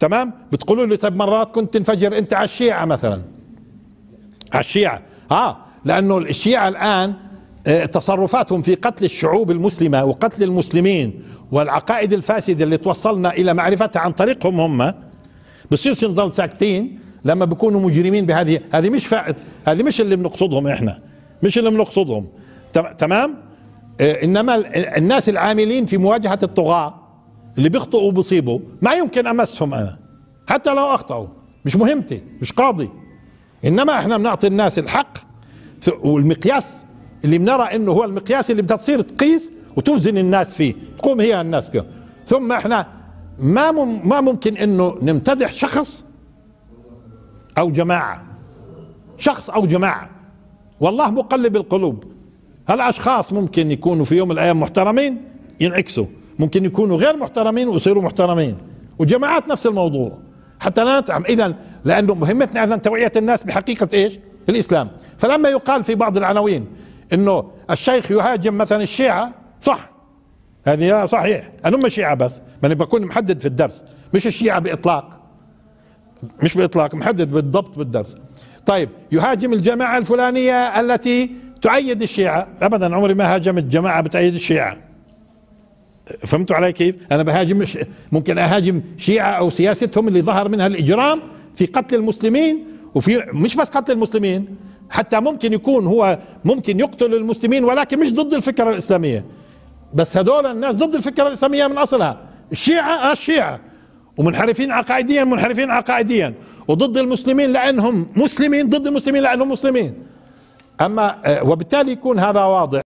تمام بتقولوا لي طيب مرات كنت تنفجر انت على الشيعة مثلا على الشيعة اه لانه الشيعة الان آه، تصرفاتهم في قتل الشعوب المسلمة وقتل المسلمين والعقائد الفاسدة اللي توصلنا إلى معرفتها عن طريقهم هم بصيرش نظل ساكتين لما بيكونوا مجرمين بهذه هذه مش فائت هذه مش اللي بنقصدهم احنا مش اللي بنقصدهم تمام آه، انما الناس العاملين في مواجهة الطغاة اللي بيخطئوا وبصيبوا ما يمكن امسهم انا حتى لو اخطاوا مش مهمتي مش قاضي انما احنا بنعطي الناس الحق والمقياس اللي بنرى انه هو المقياس اللي بدها تصير تقيس وتوزن الناس فيه تقوم هي الناس فيه ثم احنا ما ما ممكن انه نمتدح شخص او جماعه شخص او جماعه والله مقلب القلوب هل اشخاص ممكن يكونوا في يوم من الايام محترمين ينعكسوا ممكن يكونوا غير محترمين ويصيروا محترمين وجماعات نفس الموضوع حتى لا نتعم اذا لانه مهمتنا اذا توعيه الناس بحقيقه ايش؟ الاسلام فلما يقال في بعض العناوين انه الشيخ يهاجم مثلا الشيعه صح هذه صحيح انا مش شيعه بس ما انا بكون محدد في الدرس مش الشيعه باطلاق مش باطلاق محدد بالضبط بالدرس طيب يهاجم الجماعه الفلانيه التي تؤيد الشيعه ابدا عمري ما هاجمت جماعه بتؤيد الشيعه فهمتوا علي كيف؟ انا بهاجم ش... ممكن اهاجم شيعه او سياستهم اللي ظهر منها الاجرام في قتل المسلمين وفي مش بس قتل المسلمين حتى ممكن يكون هو ممكن يقتل المسلمين ولكن مش ضد الفكره الاسلاميه بس هذول الناس ضد الفكره الاسلاميه من اصلها الشيعه آه الشيعه ومنحرفين عقائديا منحرفين عقائديا وضد المسلمين لانهم مسلمين ضد المسلمين لانهم مسلمين اما آه، وبالتالي يكون هذا واضح